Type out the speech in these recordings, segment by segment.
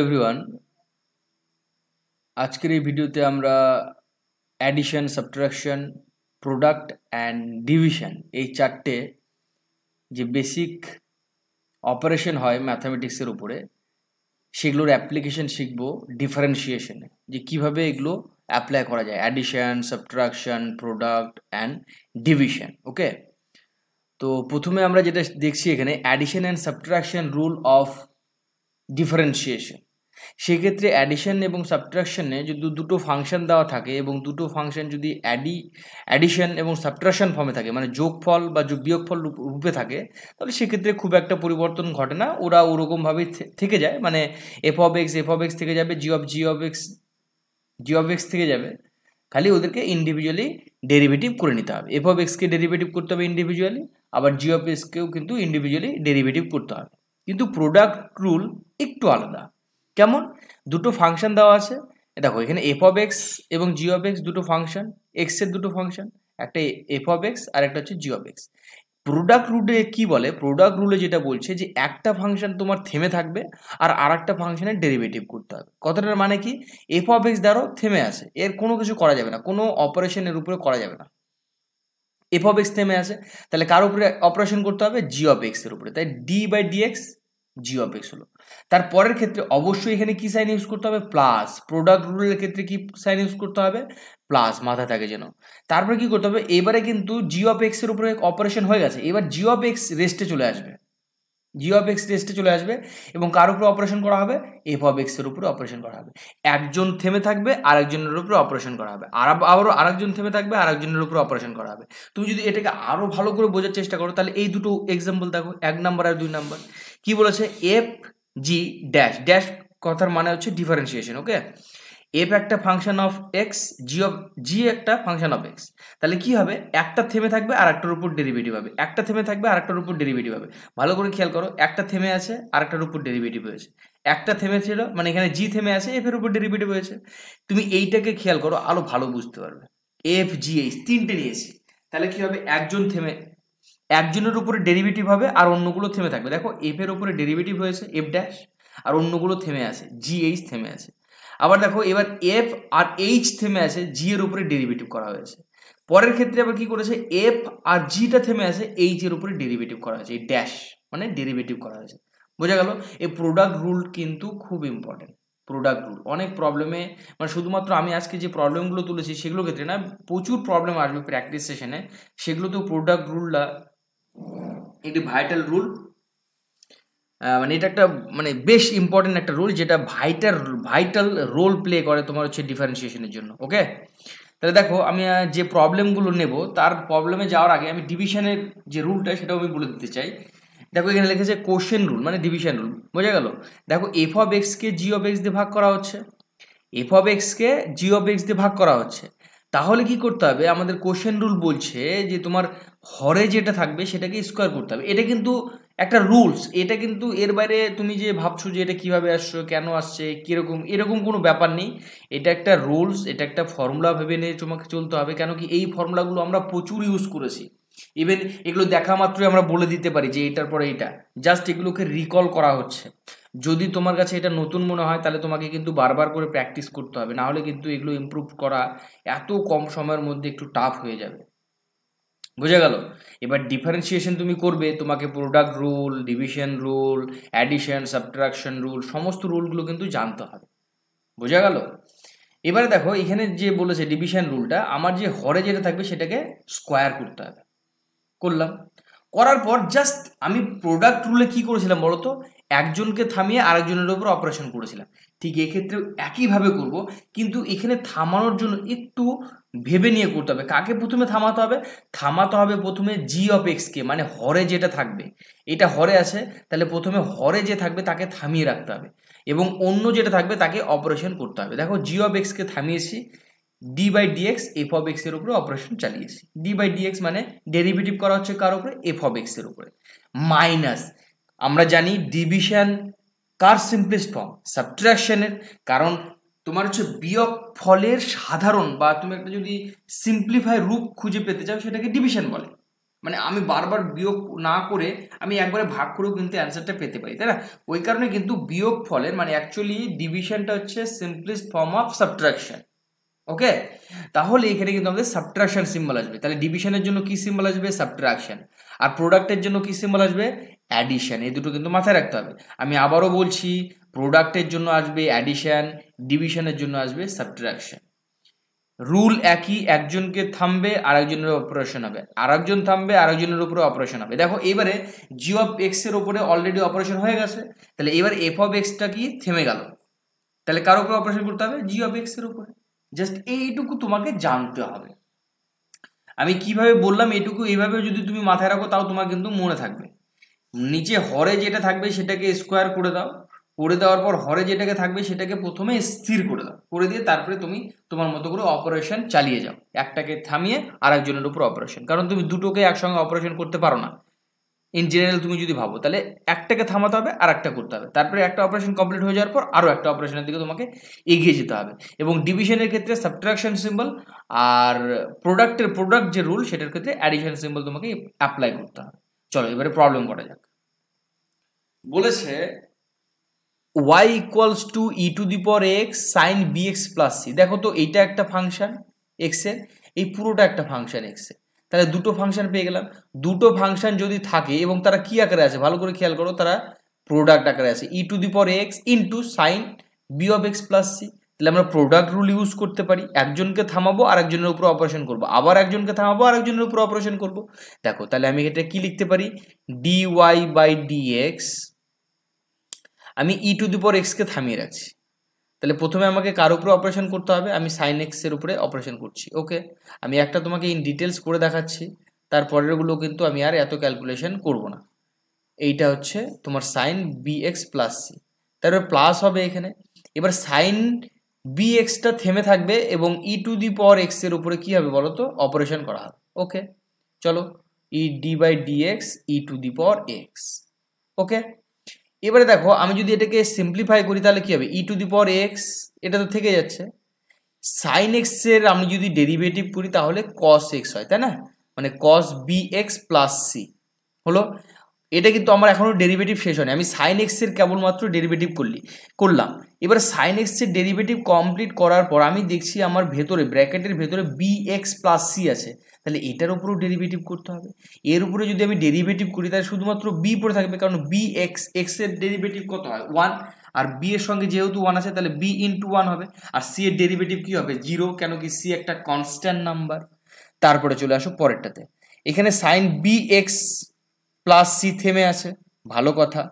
everyone আজকের এই ভিডিওতে আমরা addition subtraction product and division এই চারটে যে বেসিক অপারেশন হয় ম্যাথামেটিক্সের উপরে সেগুলোর অ্যাপ্লিকেশন শিখব ডিফারেন্সিয়েশনে যে কিভাবে এগুলো অ্যাপ্লাই করা যায় addition subtraction product and division okay তো প্রথমে আমরা যেটা দেখছি এখানে addition and subtraction rule of differentiation সেক্ষেত্রে অ্যাডিশন এবং সাবট্রাকশনে যদি দুটো ফাংশন দেওয়া থাকে এবং দুটো ফাংশন যদি অ্যাডি অ্যাডিশন এবং সাবট্রাকশন ফর্মে থাকে মানে যোগফল বা বিয়োগফল রূপে থাকে তাহলে সেক্ষেত্রে খুব একটা পরিবর্তন ঘটে না ওরা ওরকমভাবেই থেকে যায় মানে f of x f of x থেকে যাবে g of g of x g of x থেকে যাবে খালি ওদেরকে ইন্ডিভিজুয়ালি ডেরিভেটিভ করে নিতে হবে এফ অফ এক্সকে ডেরিভেটিভ করতে হবে ইন্ডিভিজুয়ালি আবার জি অফ এক্সকেও কিন্তু ইন্ডিভিজুয়ালি ডেরিভেটিভ করতে হবে কিন্তু প্রোডাক্ট রুল একটু আলাদা কেমন দুটো ফাংশন দেওয়া আছে দেখো এখানে এফ অফ এক্স এবং জি অফ এক্স দুটো ফাংশন এক্সের দুটো ফাংশন একটা এফ অফ এক্স আর একটা হচ্ছে জি অফ এক্স প্রোডাক্ট রুলে কি বলে প্রোডাক্ট রুলে যেটা বলছে যে একটা ফাংশন তোমার থেমে থাকবে আর আর একটা ফাংশনের ডেরিভেটিভ করতে হবে কথাটার মানে কি এফ অফ এক্স দ্বারাও থেমে আছে এর কোনো কিছু করা যাবে না কোনো অপারেশনের উপরে করা যাবে না এফ অফ এক্স থেমে আছে তাহলে কার উপরে অপারেশন করতে হবে জি অফ এক্সের উপরে তাই d by d x g of x হলো তার পরের ক্ষেত্রে অবশ্যই এখানে কি সাইন ইউজ করতে হবে প্লাস প্রোডাক্ট রুলের ক্ষেত্রে কি সাইন ইউজ করতে হবে প্লাস মাথা থাকে যেন তারপরে কি করতে হবে এবারে কিন্তু জি অফ এক্সের উপরে অপারেশন হয়ে গেছে এবার জি অফ এক্স রেস্টে চলে আসবে জি অফ এক্স রেস্টে চলে আসবে এবং কার উপরে অপারেশন করা হবে এফ অফ এক্সের উপরে অপারেশন করা হবে একজন থেমে থাকবে আরেকজনের উপরে অপারেশন করা হবে আর আবারও আরেকজন থেমে থাকবে আরেকজনের উপরে অপারেশন করা হবে তুমি যদি এটাকে আরও ভালো করে বোঝার চেষ্টা করো তাহলে এই দুটো এক্সাম্পল দেখো এক নাম্বার আর দুই নাম্বার কি বলেছে এফ জি ড্যাশ ড্যাশ কথার মানে হচ্ছে ডিফারেন্সিয়েশন ওকে এফ একটা function of x g of g একটা ফাংশন অফ এক্স তাহলে কি হবে একটা থেমে থাকবে আর একটার উপর ডেরিভেটিভ হবে একটা থেমে থাকবে আর একটার উপর ডেরিভেটিভ হবে ভালো করে খেয়াল করো একটা থেমে আছে আর একটার উপর ডেরিভেটিভ হয়েছে একটা থেমে ছিল মানে এখানে জি থেমে আছে এফের উপর ডেরিভেটিভ হয়েছে তুমি এইটাকে খেয়াল করো আরো ভালো বুঝতে পারবে এফ জি এইচ তিনটে নিয়েছি তাহলে কি হবে একজন থেমে একজনের উপরে ডেরিভেটিভ হবে আর অন্যগুলো থেমে থাকবে দেখো এফ এর উপরে ডেরিভেটিভ হয়েছে এফ ড্যাশ আর অন্যগুলো থেমে আছে জি এইচ থেমে আছে আবার দেখো এবার এফ আর এইচ থেমে আছে জি এর উপরে ডেরিভেটিভ করা হয়েছে পরের ক্ষেত্রে আবার কি করেছে এফ আর জিটা থেমে আছে এইচ এর উপরে ডেরিভেটিভ করা হয়েছে এই ড্যাশ মানে ডেরিভেটিভ করা হয়েছে বোঝা গেল এই প্রোডাক্ট রুল কিন্তু খুব ইম্পর্টেন্ট প্রোডাক্ট রুল অনেক প্রবলেমে মানে শুধুমাত্র আমি আজকে যে প্রবলেমগুলো তুলেছি সেগুলো ক্ষেত্রে না প্রচুর প্রবলেম আসবে প্র্যাকটিস সেশনে সেগুলোতেও প্রোডাক্ট রুলটা একটি ভাইটাল রুল মানে এটা একটা মানে বেশ ইম্পর্টেন্ট একটা রুল যেটা ভাইটাল ভাইটাল রোল প্লে করে তোমার হচ্ছে ডিফারেন্সিয়েশনের জন্য ওকে তাহলে দেখো আমি যে প্রবলেমগুলো নেব তার প্রবলেমে যাওয়ার আগে আমি ডিভিশনের যে রুলটা সেটাও আমি বলে দিতে চাই দেখো এখানে লিখেছে কোশ্চেন রুল মানে ডিভিশন রুল বোঝা গেল দেখো এফ অফ এক্সকে জিও অফ এক্স দিয়ে ভাগ করা হচ্ছে এফ অফ এক্সকে জিও অফ এক্স দিয়ে ভাগ করা হচ্ছে তাহলে কি করতে হবে আমাদের কোশ্চেন রুল বলছে যে তোমার হরে যেটা থাকবে সেটাকে স্কোয়ার করতে হবে এটা কিন্তু একটা রুলস এটা কিন্তু এর বাইরে তুমি যে ভাবছো যে এটা কীভাবে আসছো কেন আসছে কীরকম এরকম কোনো ব্যাপার নেই এটা একটা রুলস এটা একটা ফর্মুলা ভেবে নিয়ে তোমাকে চলতে হবে কেন কি এই ফর্মুলাগুলো আমরা প্রচুর ইউজ করেছি ইভেন এগুলো দেখা মাত্রই আমরা বলে দিতে পারি যে এটার পরে এটা জাস্ট এগুলোকে রিকল করা হচ্ছে যদি তোমার কাছে এটা নতুন মনে হয় তাহলে তোমাকে কিন্তু বারবার করে প্র্যাকটিস করতে হবে নাহলে কিন্তু এগুলো ইম্প্রুভ করা এত কম সময়ের মধ্যে একটু টাফ হয়ে যাবে বোঝা গেল এবার ডিফারেন্সিয়েশন তুমি করবে তোমাকে product rule division rule addition subtraction rule সমস্ত রুলগুলো কিন্তু জানতে হবে বোঝা গেল এবারে দেখো এখানে যে বলেছে ডিভিশন রুলটা আমার যে হরে যেটা থাকবে সেটাকে স্কোয়ার করতে হবে করলাম করার পর জাস্ট আমি প্রোডাক্ট রুলে কী করেছিলাম বলতো একজনকে থামিয়ে আরেকজনের ওপর অপারেশন করেছিলাম ঠিক এক্ষেত্রে একইভাবে করব কিন্তু এখানে থামানোর জন্য একটু ভেবে নিয়ে করতে হবে কাকে প্রথমে থামাতে হবে থামাতে হবে প্রথমে জি অফ এক্সকে মানে হরে যেটা থাকবে এটা হরে আছে তাহলে প্রথমে হরে যে থাকবে তাকে থামিয়ে রাখতে হবে এবং অন্য যেটা থাকবে তাকে অপারেশন করতে হবে দেখো জি অফ এক্সকে থামিয়েছি d by dx f of x এর উপরে অপারেশন চালিয়েছি ডি বাই ডিএক্স মানে ডেরিভেটিভ করা হচ্ছে কার উপরে এফ অফ এক্স এর উপরে মাইনাস আমরা জানি ডিভিশন কার সিম্পলেস্ট ফর্ম সাবট্রাকশনের কারণ তোমার হচ্ছে বিয়োগ ফলের সাধারণ বা তুমি একটা যদি সিম্পলিফাই রূপ খুঁজে পেতে চাও সেটাকে ডিভিশন বলে মানে আমি বারবার বিয়োগ না করে আমি একবারে ভাগ করেও কিন্তু অ্যান্সারটা পেতে পারি তাই না ওই কারণে কিন্তু বিয়োগ ফলের মানে অ্যাকচুয়ালি ডিভিশনটা হচ্ছে simplest form of subtraction okay তাহলে এখানে কিন্তু আমাদের সাবট্রাকশন সিম্বল আসবে তাহলে ডিভিশনের জন্য কি সিম্বল আসবে সাবট্রাকশন আর প্রোডাক্টের জন্য কি সিম্বল আসবে অ্যাডিশন এই দুটো কিন্তু মাথায় রাখতে হবে আমি আবারও বলছি প্রোডাক্টের জন্য আসবে অ্যাডিশন ডিভিশনের জন্য আসবে সাবট্রাকশন রুল একই একজনকে থামবে আর একজনের অপারেশন হবে আর একজন থামবে আর একজনের উপরে অপারেশন হবে দেখো এবারে জিও অফ এক্স এর উপরে অলরেডি অপারেশন হয়ে গেছে তাহলে এবার এফ অফ এক্সটা কি থেমে গেল তাহলে কারো উপরে অপারেশন করতে হবে জিও অফ এক্স এর উপরে জাস্ট এইটুকু তোমাকে জানতে হবে আমি কিভাবে বললাম এটুকু এইভাবে যদি তুমি মাথায় রাখো তাও তোমার কিন্তু মনে থাকবে নিচে হরে যেটা থাকবে সেটাকে স্কোয়ার করে দাও করে দেওয়ার পর হরে যেটাকে থাকবে সেটাকে প্রথমে স্থির করে দাও করে দিয়ে তারপরে তুমি তোমার মতো করে অপারেশন চালিয়ে যাও একটাকে থামিয়ে আরেকজনের উপর অপারেশন কারণ তুমি দুটোকে একসঙ্গে অপারেশন করতে পারো না ইন জেনারেল তুমি যদি ভাবো তাহলে একটাকে থামাতে হবে আর একটা করতে হবে তারপরে একটা অপারেশন কমপ্লিট হয়ে যাওয়ার পর আরও একটা অপারেশনের দিকে তোমাকে এগিয়ে যেতে হবে এবং ডিভিশনের ক্ষেত্রে সাবট্রাকশন সিম্বল আর প্রোডাক্টের প্রোডাক্ট যে রুল সেটার ক্ষেত্রে অ্যাডিশন সিম্বল তোমাকে অ্যাপ্লাই করতে হবে চলো এবারে প্রবলেম করা যাক বলেছে y equals to e to the power x sine b x plus c দেখো তো এইটা একটা ফাংশন এক্সের এই পুরোটা একটা ফাংশন এক্সের তাহলে দুটো ফাংশান পেয়ে গেলাম দুটো ফাংশান যদি থাকে এবং তারা কি আকারে আছে ভালো করে খেয়াল করো তারা প্রোডাক্ট আকারে আছে ই to the power x into sine b of x plus c তাহলে আমরা প্রোডাক্ট রুল ইউজ করতে পারি একজনকে থামাবো আর একজনের উপর অপারেশন করবো আবার একজনকে থামাবো আর একজনের উপর অপারেশন করবো দেখো তাহলে আমি এটা কি লিখতে পারি d y by d x আমি ই টু দি পর এক্সকে থামিয়ে রাখছি তাহলে প্রথমে আমাকে কার উপরে অপারেশন করতে হবে আমি সাইন এক্সের উপরে অপারেশন করছি ওকে আমি একটা তোমাকে ইন ডিটেলস করে দেখাচ্ছি তারপরেরগুলো কিন্তু আমি আর এত ক্যালকুলেশন করব না এইটা হচ্ছে তোমার sine b x plus c তারপরে প্লাস হবে এখানে এবার সাইন বি এক্সটা থেমে থাকবে এবং ই টু দি পাওয়ার এক্সের উপরে কী হবে বলো তো অপারেশন করা হবে ওকে চলো e d by d x e to the power x okay এবারে দেখো আমি যদি এটাকে সিম্পলিফাই করি তাহলে কী হবে ই টু দি পর এক্স এটা তো থেকে যাচ্ছে সাইন এক্সের আমি যদি ডেরিভেটিভ করি তাহলে কস এক্স হয় তাই না মানে cos b x plus c হলো এটা কিন্তু আমার এখনও ডেরিভেটিভ শেষ হয়নি আমি সাইন এক্সের কেবলমাত্র ডেরিভেটিভ করলি করলাম এবার সাইন এক্সের ডেরিভেটিভ কমপ্লিট করার পর আমি দেখছি আমার ভেতরে ব্র্যাকেটের ভেতরে বি এক্স প্লাস সি আছে তাহলে এটার উপরেও ডেরিভেটিভ করতে হবে এর উপরে যদি আমি ডেরিভেটিভ করি তাহলে শুধুমাত্র বি পড়ে থাকবে কারণ বি এক্স এক্সের ডেরিভেটিভ কত হয় ওয়ান আর বি এর সঙ্গে যেহেতু ওয়ান আছে তাহলে বি ইন্টু ওয়ান হবে আর সি এর ডেরিভেটিভ কী হবে জিরো কেন কি সি একটা কনস্ট্যান্ট নাম্বার তারপরে চলে আসো পরেরটাতে এখানে sine b x plus c থেমে আছে ভালো কথা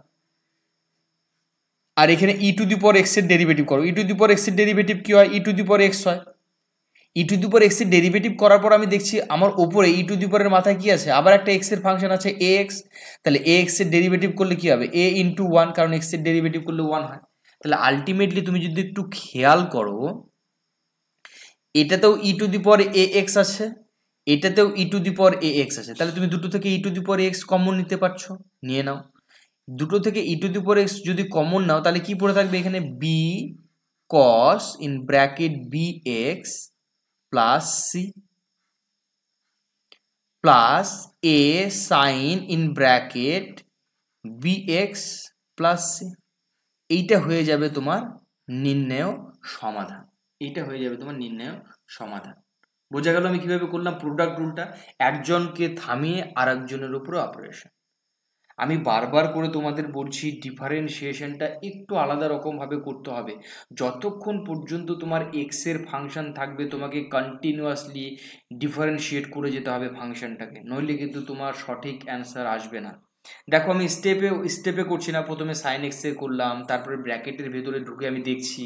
আর এখানে ই টু দিপর পর এক্সের ডেরিভেটিভ করো ই টু দি পর এক্সের ডেরিভেটিভ কী হয় ই টু দি পর এক্স হয় ই টু দি পর এক্সের ডেরিভেটিভ করার পর আমি দেখছি আমার ওপরে ই টু দি পরের মাথায় কী আছে আবার একটা এক্সের ফাংশন আছে এ এক্স তাহলে এ এক্সের ডেরিভেটিভ করলে কী হবে এ ইন্টু ওয়ান কারণ এক্সের ডেরিভেটিভ করলে ওয়ান হয় তাহলে আলটিমেটলি তুমি যদি একটু খেয়াল করো এটাতেও ই টু দি পর এ এক্স আছে এটাতেও ই টু দি পর এ এক্স আছে তাহলে তুমি দুটো থেকে ই to the power x common নিতে পারছো নিয়ে নাও দুটো থেকে ই টু দি পর এক্স যদি কমন নাও তাহলে কি পড়ে থাকবে এখানে b cos in bracket b x plus c plus a sine in bracket b x plus c এইটা হয়ে যাবে তোমার নির্ণেয় সমাধান এইটা হয়ে যাবে তোমার নির্ণেয় সমাধান বোঝা গেল আমি কীভাবে করলাম প্রোডাক্ট রুলটা একজনকে থামিয়ে আর একজনের উপরে অপারেশন আমি বারবার করে তোমাদের বলছি ডিফারেন্সিয়েশনটা একটু আলাদা রকমভাবে করতে হবে যতক্ষণ পর্যন্ত তোমার এক্সের ফাংশন থাকবে তোমাকে কন্টিনিউয়াসলি ডিফারেন্সিয়েট করে যেতে হবে ফাংশনটাকে নইলে কিন্তু তোমার সঠিক অ্যান্সার আসবে না দেখো আমি স্টেপে স্টেপে করছি না প্রথমে সাইন এক্সে করলাম তারপরে ব্র্যাকেটের ভেতরে ঢুকে আমি দেখছি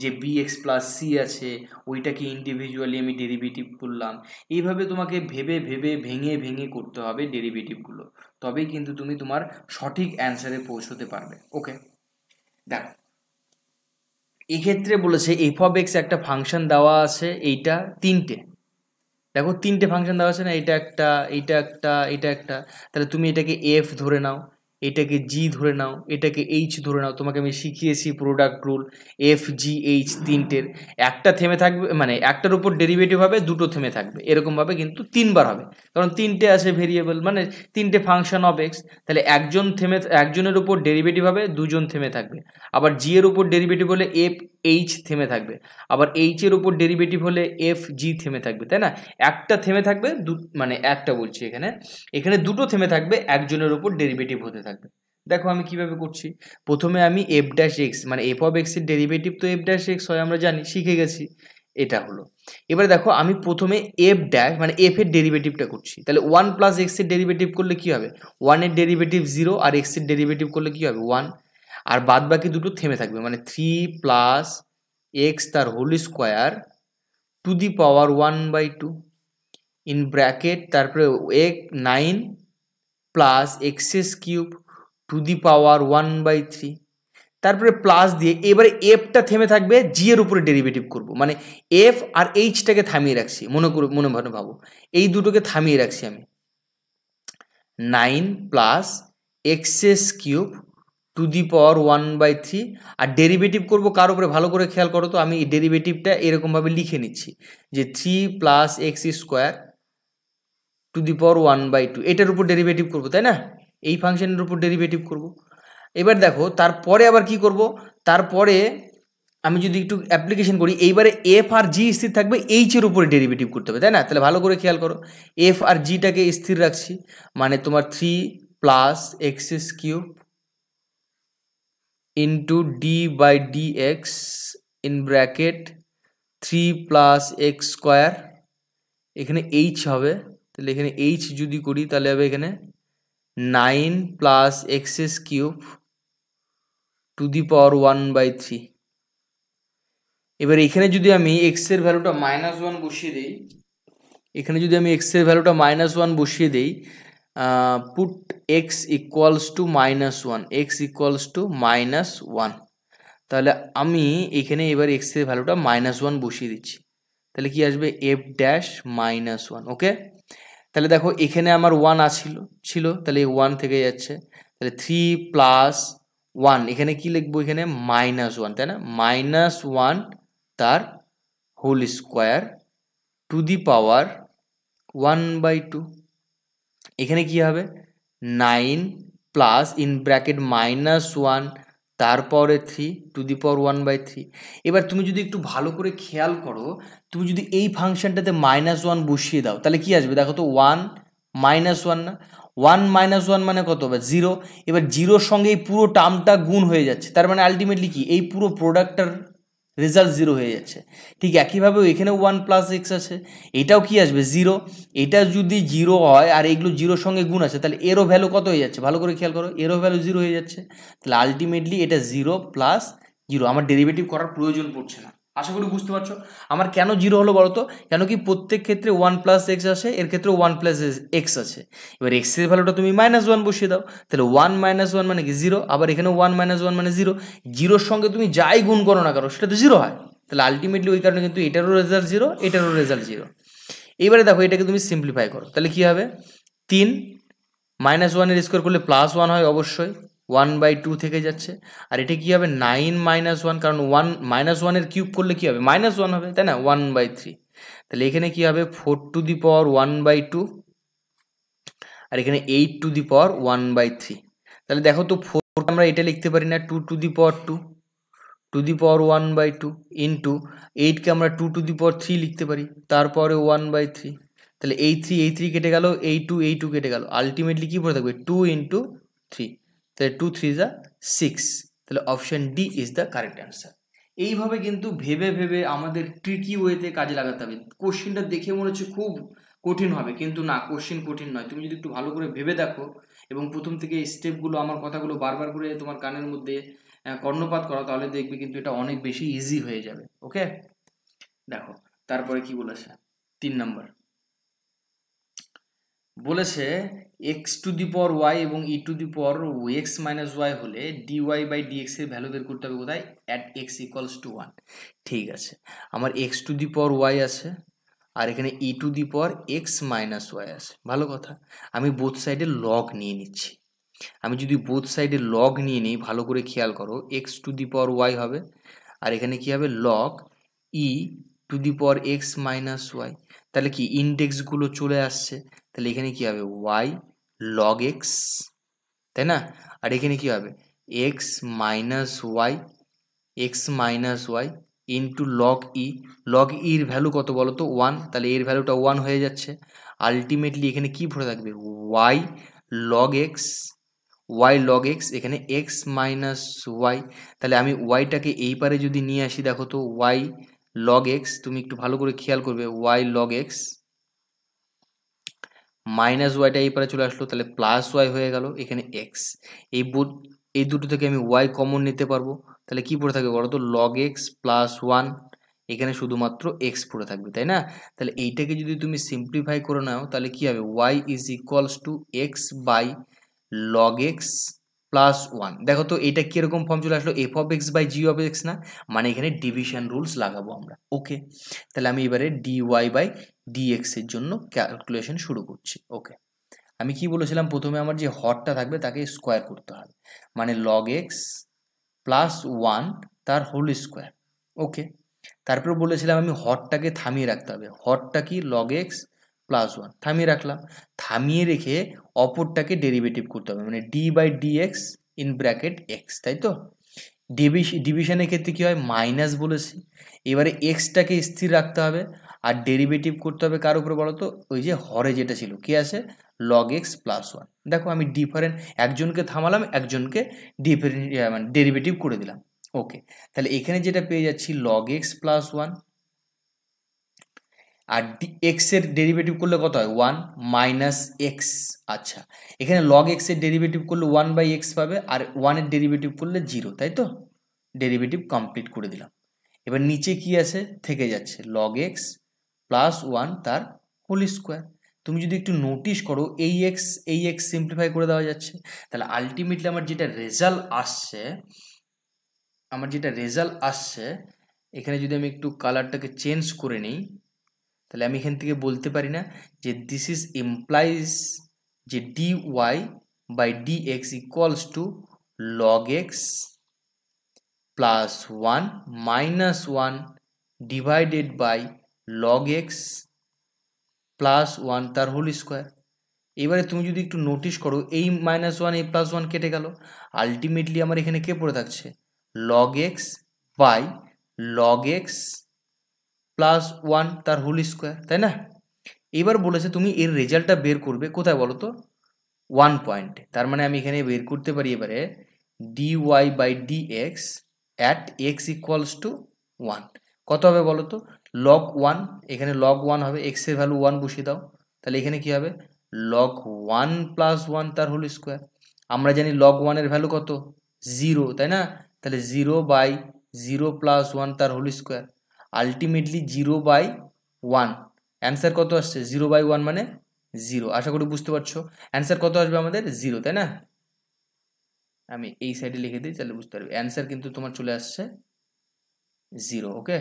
যে বি এক্স প্লাস সি আছে ওইটাকে ইন্ডিভিজুয়ালি আমি ডেরিভেটিভ করলাম এইভাবে তোমাকে ভেবে ভেবে ভেঙে ভেঙে করতে হবে ডেরিভেটিভগুলো তবেই কিন্তু তুমি তোমার সঠিক অ্যান্সারে পৌঁছতে পারবে ওকে দেখো এক্ষেত্রে বলেছে এফ অফ এক্স একটা ফাংশন দেওয়া আছে এইটা তিনটে দেখো তিনটে ফাংশন দেওয়া আছে না এটা একটা এটা একটা এটা একটা তাহলে তুমি এটাকে এফ ধরে নাও এটাকে জি ধরে নাও এটাকে এইচ ধরে নাও তোমাকে আমি শিখিয়েছি product rule f g h তিনটের একটা থেমে থাকবে মানে একটার উপর ডেরিভেটিভ হবে দুটো থেমে থাকবে এরকমভাবে কিন্তু তিনবার হবে কারণ তিনটে আছে ভেরিয়েবল মানে তিনটে ফাংশন অফ এক্স তাহলে একজন থেমে একজনের উপর ডেরিভেটিভ হবে দুজন থেমে থাকবে আবার জি এর উপর ডেরিভেটিভ হলে এফ এইচ থেমে থাকবে আবার এইচ এর উপর ডেরিভেটিভ হলে এফ জি থেমে থাকবে তাই না একটা থেমে থাকবে দু মানে একটা বলছি এখানে এখানে দুটো থেমে থাকবে একজনের উপর ডেরিভেটিভ হতে থাকবে দেখো আমি কিভাবে করছি প্রথমে আমি এফ ড্যাশ এক্স মানে এফ অফ এক্সের ডেরিভেটিভ তো এফ ড্যাশ এক্স হয় আমরা জানি শিখে গেছি এটা হলো এবারে দেখো আমি প্রথমে এফ ড্যাশ মানে এফ এর ডেরিভেটিভটা করছি তাহলে ওয়ান প্লাস এক্সের ডেরিভেটিভ করলে কী হবে ওয়ানের ডেরিভেটিভ জিরো আর এক্সের ডেরিভেটিভ করলে কী হবে ওয়ান আর বাদ বাকি দুটো থেমে থাকবে মানে থ্রি প্লাস এক্স তার whole square to the power one by two in bracket তারপরে এক nine plus x's cube to the power one by three তারপরে প্লাস দিয়ে এবারে এফটা থেমে থাকবে জি এর উপরে ডেরিভেটিভ করব মানে এফ আর এইচটাকে থামিয়ে রাখছি মনে করে মনে ভাবে ভাবো এই দুটোকে থামিয়ে রাখছি আমি nine plus x's cube to the power one by three আর ডেরিভেটিভ করবো কার উপরে ভালো করে খেয়াল করো তো আমি ডেরিভেটিভটা এরকমভাবে লিখে নিচ্ছি যে three plus x square to the power one by two এটার উপর ডেরিভেটিভ করবো তাই না এই ফাংশনের উপর ডেরিভেটিভ করব এবার দেখো তারপরে আবার কি করব তারপরে আমি যদি একটু অ্যাপ্লিকেশন করি এইবারে এফ আর জি স্থির থাকবে এইচের উপরে ডেরিভেটিভ করতে হবে তাই না তাহলে ভালো করে খেয়াল করো এফ আর জিটাকে স্থির রাখছি মানে তোমার three plus x's cube into d by d x in bracket three plus x square এখানে এইচ হবে তাহলে এখানে এইচ যদি করি তাহলে হবে এখানে nine plus s cube to the power one by three এবার এখানে যদি আমি এক্সের ভ্যালুটা মাইনাস ওয়ান বসিয়ে দিই এখানে যদি আমি এক্সের ভ্যালুটা মাইনাস ওয়ান বসিয়ে দিই put x equals to minus one x equals to minus one তাহলে আমি এখানে এবার এক্সের ভ্যালুটা মাইনাস ওয়ান বসিয়ে দিচ্ছি তাহলে কি আসবে f dash minus one okay তাহলে দেখো এখানে আমার ওয়ান আছিল ছিল তাহলে এই ওয়ান থেকে যাচ্ছে তাহলে থ্রি প্লাস ওয়ান এখানে কি লিখবো এখানে মাইনাস ওয়ান তাই না মাইনাস ওয়ান তার whole square to the power one by two এখানে কি হবে nine plus in bracket minus one তারপরে three to the power one by three এবার তুমি যদি একটু ভালো করে খেয়াল করো তুমি যদি এই ফাংশনটাতে মাইনাস ওয়ান বসিয়ে দাও তাহলে কি আসবে দেখো তো ওয়ান মাইনাস ওয়ান না ওয়ান মাইনাস ওয়ান মানে কত হবে জিরো এবার জিরোর সঙ্গে এই পুরো টার্মটা গুণ হয়ে যাচ্ছে তার মানে আলটিমেটলি কি এই পুরো প্রোডাক্টটার রেজাল্ট জিরো হয়ে যাচ্ছে ঠিক একইভাবে এখানে ওয়ান প্লাস এক্স আছে এটাও কি আসবে জিরো এটা যদি জিরো হয় আর এগুলো জিরোর সঙ্গে গুণ আছে তাহলে এরও ভ্যালু কত হয়ে যাচ্ছে ভালো করে খেয়াল করো এরও ভ্যালু জিরো হয়ে যাচ্ছে তাহলে আলটিমেটলি এটা জিরো প্লাস জিরো আমার ডেরিভেটিভ করার প্রয়োজন পড়ছে না আশা করি বুঝতে পারছো আমার কেন জিরো হলো বলো তো কেন কি প্রত্যেক ক্ষেত্রে ওয়ান প্লাস এক্স আসে এর ক্ষেত্রে ওয়ান প্লাস এক্স আছে এবার এক্সের ভ্যালুটা তুমি মাইনাস ওয়ান বসিয়ে দাও তাহলে ওয়ান মাইনাস ওয়ান মানে কি জিরো আবার এখানে ওয়ান মাইনাস ওয়ান মানে জিরো জিরোর সঙ্গে তুমি যাই গুণ করো না কারো সেটা তো জিরো হয় তাহলে আলটিমেটলি ওই কারণে কিন্তু এটারও রেজাল্ট জিরো এটারও রেজাল্ট জিরো এবারে দেখো এটাকে তুমি সিম্পলিফাই করো তাহলে কী হবে তিন মাইনাস ওয়ানের স্কোয়ার করলে প্লাস ওয়ান হয় অবশ্যই ওয়ান বাই টু থেকে যাচ্ছে আর এটা কী হবে নাইন মাইনাস ওয়ান কারণ ওয়ান মাইনাস ওয়ানের কিউব করলে কী হবে মাইনাস ওয়ান হবে তাই না ওয়ান বাই থ্রি তাহলে এখানে কী হবে four to the power one by two আর এখানে eight to the power one by three তাহলে দেখো তো ফোর আমরা এটা লিখতে পারি না two to the power two to the power one by two into এইটকে আমরা two to the power three লিখতে পারি তারপরে ওয়ান বাই থ্রি তাহলে এই থ্রি এই থ্রি কেটে গেল এই টু এই টু কেটে গেল আলটিমেটলি কী পড়ে থাকবে টু ইন্টু থ্রি তাহলে টু থ্রি যা সিক্স তাহলে option d is the correct answer এইভাবে কিন্তু ভেবে ভেবে আমাদের ট্রিকি ওয়েতে কাজে লাগাতে হবে কোশ্চেনটা দেখে মনে হচ্ছে খুব কঠিন হবে কিন্তু না কোশ্চেন কঠিন নয় তুমি যদি একটু ভালো করে ভেবে দেখো এবং প্রথম থেকে স্টেপগুলো আমার কথাগুলো বারবার করে তোমার কানের মধ্যে কর্ণপাত করো তাহলে দেখবে কিন্তু এটা অনেক বেশি ইজি হয়ে যাবে ওকে দেখো তারপরে কি বলেছে তিন নম্বর বলেছে এক্স টু দি পর ওয়াই এবং ই to the power x minus y হলে d y by d x value বের করতে হবে কোথায় at x equals to one ঠিক আছে আমার এক্স টু দি পর ওয়াই আছে আর এখানে ই to the power x minus Y আছে ভালো কথা আমি বোথ সাইডে লগ নিয়ে নিচ্ছি আমি যদি বোথ সাইডে লগ নিয়ে নিই ভালো করে খেয়াল করো এক্স টু দি পর ওয়াই হবে আর এখানে কি হবে log E to the power x minus y তাহলে কি ইনডেক্সগুলো চলে আসছে তাহলে এখানে কি হবে ওয়াই লগ এক্স তাই না আর এখানে কি হবে x minus y x minus y into log e log ইর ভ্যালু কত বলো তো ওয়ান তাহলে এর ভ্যালুটা ওয়ান হয়ে যাচ্ছে আলটিমেটলি এখানে কি ভরে থাকবে y log x y log x এখানে এক্স মাইনাস ওয়াই তাহলে আমি ওয়াইটাকে এই পারে যদি নিয়ে আসি দেখো তো ওয়াই লগ এক্স তুমি একটু ভালো করে খেয়াল করবে ওয়াই লগ এক্স মাইনাস ওয়াইটা এই পারে চলে আসলো তাহলে প্লাস ওয়াই হয়ে গেল এখানে এক্স এই বুট এই দুটো থেকে আমি ওয়াই কমন নিতে পারবো তাহলে কি পড়ে থাকবে বলো তো লগ এক্স প্লাস ওয়ান এখানে শুধুমাত্র এক্স পড়ে থাকবে তাই না তাহলে এইটাকে যদি তুমি সিম্পলিফাই করে নাও তাহলে কি হবে y is equals to x by log x plus one দেখো তো এটা কীরকম ফর্ম চলে আসলো f of x by g of x না মানে এখানে ডিভিশন রুলস লাগাবো আমরা ওকে তাহলে আমি এবারে ডি ওয়াই বাই ডিএক্সের জন্য ক্যালকুলেশন শুরু করছি ওকে আমি কি বলেছিলাম প্রথমে আমার যে হরটা থাকবে তাকে স্কোয়ার করতে হবে মানে লগ এক্স প্লাস ওয়ান তার হোল স্কোয়ার ওকে তারপর বলেছিলাম আমি হটটাকে থামিয়ে রাখতে হবে হটটা কি লগ এক্স প্লাস ওয়ান থামিয়ে রাখলাম থামিয়ে রেখে অপরটাকে ডেরিভেটিভ করতে হবে মানে d by d x in bracket x তাই তো ডিভিশ ডিভিশনের ক্ষেত্রে কী হয় মাইনাস বলেছি এবারে এক্সটাকে স্থির রাখতে হবে আর ডেরিভেটিভ করতে হবে কার উপরে বলো তো ওই যে হরে যেটা ছিল কী আছে লগ এক্স প্লাস ওয়ান দেখো আমি ডিফারেন্ট একজনকে থামালাম একজনকে ডিফারেন্ট মানে ডেরিভেটিভ করে দিলাম ওকে তাহলে এখানে যেটা পেয়ে যাচ্ছি লগ এক্স প্লাস ওয়ান আর এক্স এর ডেরিভেটিভ করলে কত হয় ওয়ান মাইনাস এক্স আচ্ছা এখানে লগ এক্স এর ডেরিভেটিভ করলে ওয়ান বাই এক্স পাবে আর ওয়ানের ডেরিভেটিভ করলে জিরো তাই তো ডেরিভেটিভ কমপ্লিট করে দিলাম এবার নিচে কি আছে থেকে যাচ্ছে লগ এক্স প্লাস ওয়ান তার হোল স্কোয়ার তুমি যদি একটু নোটিশ করো এই এক্স এই এক্স সিম্পলিফাই করে দেওয়া যাচ্ছে তাহলে আলটিমেটলি আমার যেটা রেজাল্ট আসছে আমার যেটা রেজাল্ট আসছে এখানে যদি আমি একটু কালারটাকে চেঞ্জ করে নিই তাহলে আমি এখান থেকে বলতে পারি না যে দিস ইজ এমপ্লাইজ যে d y by d x equals to log x plus one minus one divided by log x plus one তার হোল স্কোয়ার এবারে তুমি যদি একটু নোটিশ করো এই মাইনাস ওয়ান এই প্লাস ওয়ান কেটে গেল আলটিমেটলি আমার এখানে কে পড়ে থাকছে log x by log x plus one তার হোল স্কোয়ার তাই না এবার বলেছে তুমি এর রেজাল্টটা বের করবে কোথায় বলো তো ওয়ান পয়েন্টে তার মানে আমি এখানে বের করতে পারি এবারে d y by d x at x equals to one কত হবে বলো তো লগ ওয়ান এখানে লগ ওয়ান হবে এক্সের ভ্যালু ওয়ান বসিয়ে দাও তাহলে এখানে কি হবে লগ ওয়ান প্লাস ওয়ান তার হোল স্কোয়ার আমরা জানি লগ ওয়ানের ভ্যালু কত জিরো তাই না তাহলে zero by zero plus one তার whole square ultimately zero by one answer কত আসছে জিরো বাই ওয়ান মানে জিরো আশা করি বুঝতে পারছো অ্যান্সার কত আসবে আমাদের জিরো তাই না আমি এই সাইডে লিখে দিই তাহলে বুঝতে পারবে অ্যান্সার কিন্তু তোমার চলে আসছে জিরো ওকে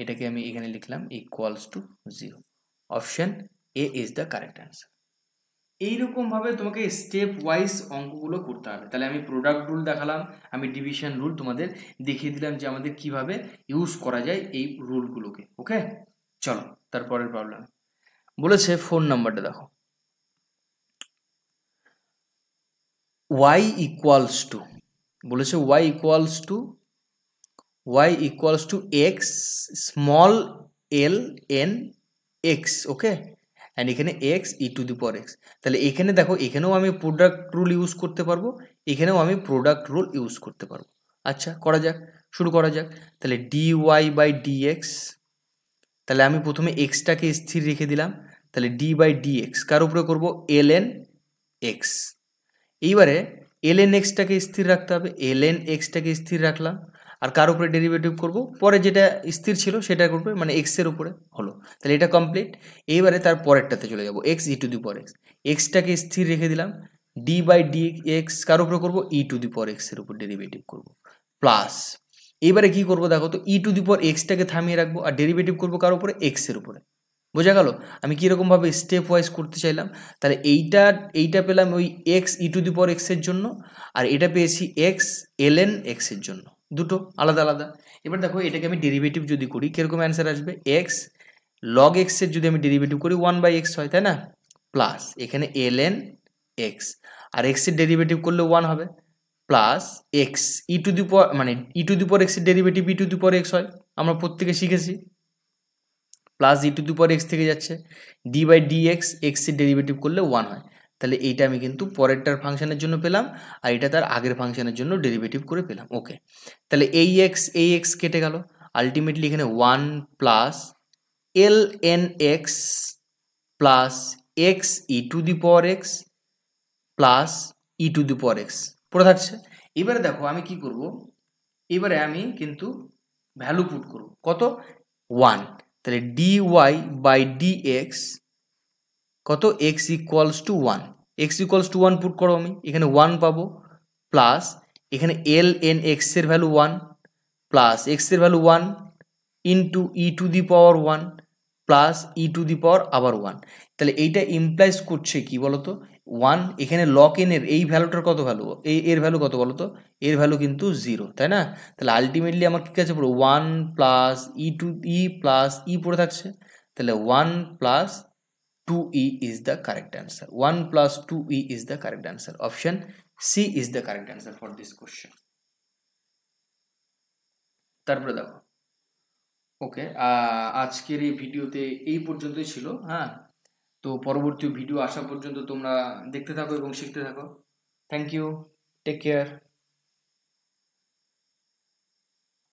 এটাকে আমি এখানে লিখলাম equals to zero option a is the correct answer এইরকমভাবে তোমাকে স্টেপ ওয়াইজ অঙ্কগুলো করতে হবে তাহলে আমি প্রোডাক্ট রুল দেখালাম আমি ডিভিশন রুল তোমাদের দেখিয়ে দিলাম যে আমাদের কিভাবে ইউজ করা যায় এই রুলগুলোকে ওকে চলো তারপরের প্রবলেম বলেছে ফোন নাম্বারটা দেখো ওয়াই ইকুয়ালস টু বলেছে y equals to y equals to x small l n x okay and এখানে x e to the power x তাহলে এখানে দেখো এখানেও আমি প্রোডাক্ট রুল ইউজ করতে পারবো এখানেও আমি প্রোডাক্ট রুল ইউজ করতে পারবো আচ্ছা করা যাক শুরু করা যাক তাহলে d y by d x তাহলে আমি প্রথমে এক্সটাকে স্থির রেখে দিলাম তাহলে ডি বাই ডি এক্স কার উপরে করবো এল এন এক্স এইবারে এল এন এক্সটাকে স্থির রাখতে হবে এল এন এক্সটাকে স্থির রাখলাম আর কার উপরে ডেরিভেটিভ করব পরে যেটা স্থির ছিল সেটা করবে মানে এক্সের উপরে হলো তাহলে এটা কমপ্লিট এইবারে তার পরেরটাতে চলে যাবো x e to the power x এক্সটাকে স্থির রেখে দিলাম ডি বাই ডি এক্স কার উপরে করবো ই টু দি পর এক্সের উপর ডেরিভেটিভ করবো প্লাস এবারে কি করবো দেখো তো ই টু দি পর এক্সটাকে থামিয়ে রাখবো আর ডেরিভেটিভ করবো কার উপরে এক্সের উপরে বোঝা গেল আমি কীরকমভাবে স্টেপ ওয়াইজ করতে চাইলাম তাহলে এইটা এইটা পেলাম ওই এক্স ই টু দি পর এক্সের জন্য আর এটা পেয়েছি এক্স এল এন এক্সের জন্য দুটো আলাদা আলাদা এবার দেখো এটাকে আমি ডেরিভেটিভ যদি করি কীরকম অ্যান্সার আসবে এক্স লগ এক্সের যদি আমি ডেরিভেটিভ করি ওয়ান বাই এক্স হয় তাই না প্লাস এখানে এল এন এক্স আর এক্সের ডেরিভেটিভ করলে ওয়ান হবে plus x e to the power মানে ই টু দি পর এক্সের derivative E to the power x হয় আমরা প্রত্যেকে শিখেছি plus e to the power x থেকে যাচ্ছে ডি বাই ডি এক্স এক্সের ডেরিভেটিভ করলে ওয়ান হয় তাহলে এইটা আমি কিন্তু পরেরটার ফাংশনের জন্য পেলাম আর এটা তার আগের ফাংশনের জন্য ডেরিভেটিভ করে পেলাম ওকে তাহলে এই এক্স এই এক্স কেটে গেল আলটিমেটলি এখানে one plus l n x plus x e to the power x plus e to the power x পড়ে থাকছে এবারে দেখো আমি কি করব এবারে আমি কিন্তু ভ্যালু পুট করব কত ওয়ান তাহলে d y by d x কত x equals to one x equals to one put করো আমি এখানে ওয়ান পাবো প্লাস এখানে এল এন এক্সের ভ্যালু ওয়ান প্লাস এক্সের value one into e to the power one plus e to the power আবার one তাহলে এইটা ইমপ্লাইজ করছে কি বলতো ওয়ান এখানে লক এনের এই ভ্যালুটার কত ভ্যালু এই এর ভ্যালু কত বলতো এর ভ্যালু কিন্তু জিরো তাই না তাহলে আলটিমেটলি আমার কী কাছে পড়ে one plus e to e plus e পড়ে থাকছে তাহলে one plus 2e is the correct answer 1 plus 2e is the correct answer option c is the correct answer for this question তারপরে দেখো ওকে আজকের এই ভিডিওতে এই পর্যন্তই ছিল হ্যাঁ তো পরবর্তী ভিডিও আসা পর্যন্ত তোমরা দেখতে থাকো এবং শিখতে থাকো থ্যাংক ইউ টেক কেয়ার